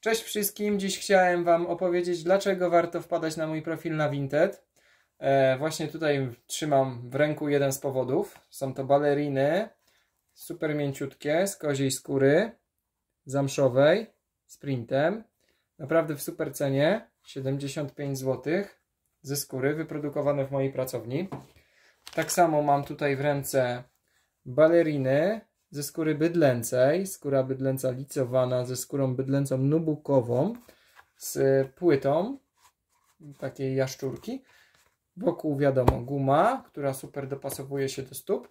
Cześć wszystkim, dziś chciałem Wam opowiedzieć, dlaczego warto wpadać na mój profil na Vinted. E, właśnie tutaj trzymam w ręku jeden z powodów. Są to baleriny, super mięciutkie, z koziej skóry, zamszowej, z printem. Naprawdę w super cenie, 75 zł ze skóry, wyprodukowane w mojej pracowni. Tak samo mam tutaj w ręce baleriny ze skóry bydlęcej, skóra bydlęca licowana ze skórą bydlęcą nubukową, z płytą takiej jaszczurki. Wokół wiadomo guma, która super dopasowuje się do stóp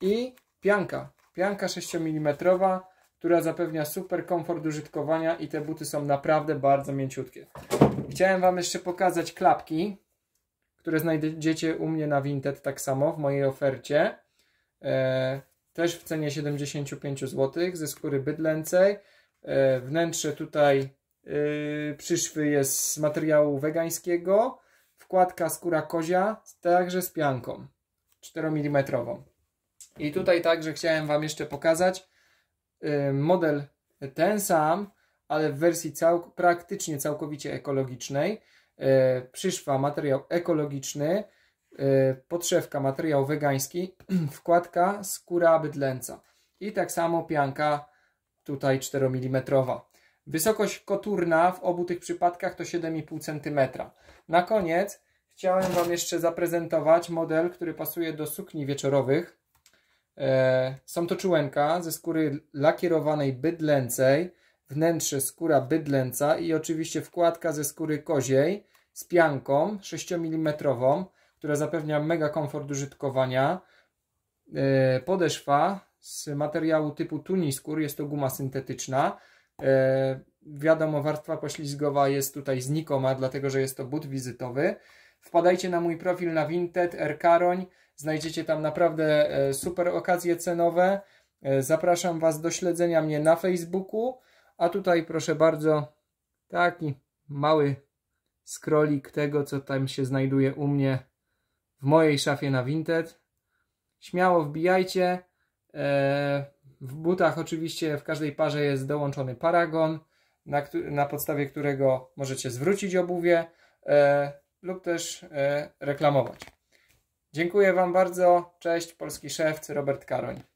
i pianka, pianka 6 mm, która zapewnia super komfort użytkowania i te buty są naprawdę bardzo mięciutkie. Chciałem Wam jeszcze pokazać klapki, które znajdziecie u mnie na Vinted tak samo w mojej ofercie. Eee, też w cenie 75 zł ze skóry bydlęcej. E, wnętrze tutaj e, przyszwy jest z materiału wegańskiego. Wkładka skóra kozia, także z pianką 4 mm. I tutaj także chciałem Wam jeszcze pokazać e, model ten sam, ale w wersji cał praktycznie całkowicie ekologicznej. Przyszwa materiał ekologiczny. Y, podszewka, materiał wegański, wkładka skóra bydlęca i tak samo pianka tutaj 4 mm. Wysokość koturna w obu tych przypadkach to 7,5 cm. Na koniec chciałem Wam jeszcze zaprezentować model, który pasuje do sukni wieczorowych. Y, są to czułenka ze skóry lakierowanej bydlęcej, wnętrze skóra bydlęca i oczywiście wkładka ze skóry koziej z pianką 6 mm która zapewnia mega komfort użytkowania. E, podeszwa z materiału typu Tuniskur, jest to guma syntetyczna. E, wiadomo, warstwa poślizgowa jest tutaj znikoma, dlatego że jest to but wizytowy. Wpadajcie na mój profil na Vinted R Karoń. Znajdziecie tam naprawdę e, super okazje cenowe. Zapraszam Was do śledzenia mnie na Facebooku. A tutaj proszę bardzo, taki mały skrolik tego, co tam się znajduje u mnie w mojej szafie na Vinted. Śmiało wbijajcie. E, w butach oczywiście w każdej parze jest dołączony paragon, na, na podstawie którego możecie zwrócić obuwie e, lub też e, reklamować. Dziękuję Wam bardzo. Cześć, polski szewc Robert Karoń.